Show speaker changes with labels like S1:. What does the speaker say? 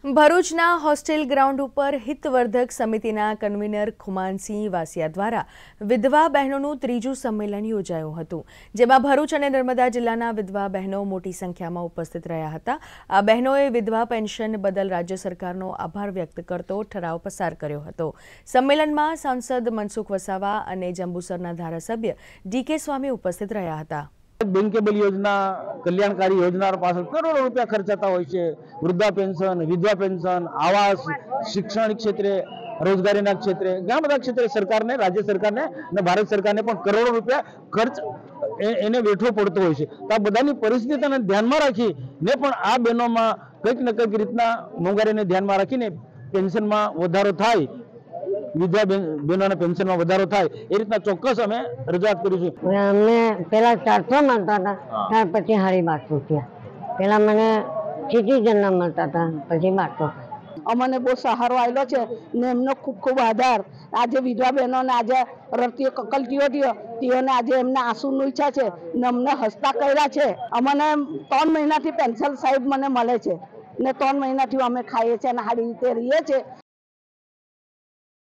S1: ભરૂચના hostel ground ઉપર હિતવર્ધક સમિતિના કન્વીનર ખુમાનસિંહ વાસિયા દ્વારા વિધવા બહેનોનું ત્રીજું સંમેલન યોજાયું હતું જેમાં ભરૂચ અને નર્મદા જિલ્લાના વિધવા બહેનો મોટી સંખ્યામાં ઉપસ્થિત રહ્યા હતા આ બહેનોએ વિધવા પેન્શન બદલ રાજ્ય સરકારનો આભાર વ્યક્ત કરતો ઠરાવ પસાર કર્યો હતો સંમેલનમાં સાંસદ મનસુખ વસાવા અને જંબુસરના ધારાસભ્ય ડીકે સ્વામી ઉપસ્થિત રહ્યા હતા
S2: બેન્કેબલ યોજના કલ્યાણકારી યોજના પાછળ કરોડો રૂપિયા ખર્ચાતા હોય છે વૃદ્ધા પેન્શન વિધવા પેન્શન આવાસ શિક્ષણ ક્ષેત્રે રોજગારીના ક્ષેત્રે ઘણા બધા ક્ષેત્રે સરકારને રાજ્ય સરકારને અને ભારત સરકારને પણ કરોડો રૂપિયા ખર્ચ એને વેઠવો પડતો હોય છે તો આ બધાની પરિસ્થિતિને ધ્યાનમાં રાખી ને પણ આ બહેનોમાં કંઈક ને કંઈક રીતના મોંઘવારીને ધ્યાનમાં રાખીને પેન્શનમાં વધારો થાય વિધવા બહેનોના પેન્શનમાં વધારો થાય એ રીતના ચોક્કસ અમે રજૂઆત કરીશું
S3: અમે પહેલા ચારસો મળતા હતા ત્યાર પછી હારી બારસો થયા પહેલા મને સિટીઝનના મળતા હતા પછી બારસો
S4: અમને બહુ સહારો આવેલો
S3: છે ને એમનો ખૂબ ખૂબ આધાર આજે વિધવા
S4: બહેનોને આજે રડતીઓ કકલટીઓ તેઓને આજે એમના આંસુ ઈચ્છા છે ને અમને હસતા કર્યા છે અમને ત્રણ મહિનાથી પેન્શન સાહેબ મને મળે છે ને ત્રણ મહિનાથી અમે ખાઈએ છીએ અને સારી રીતે રહીએ છીએ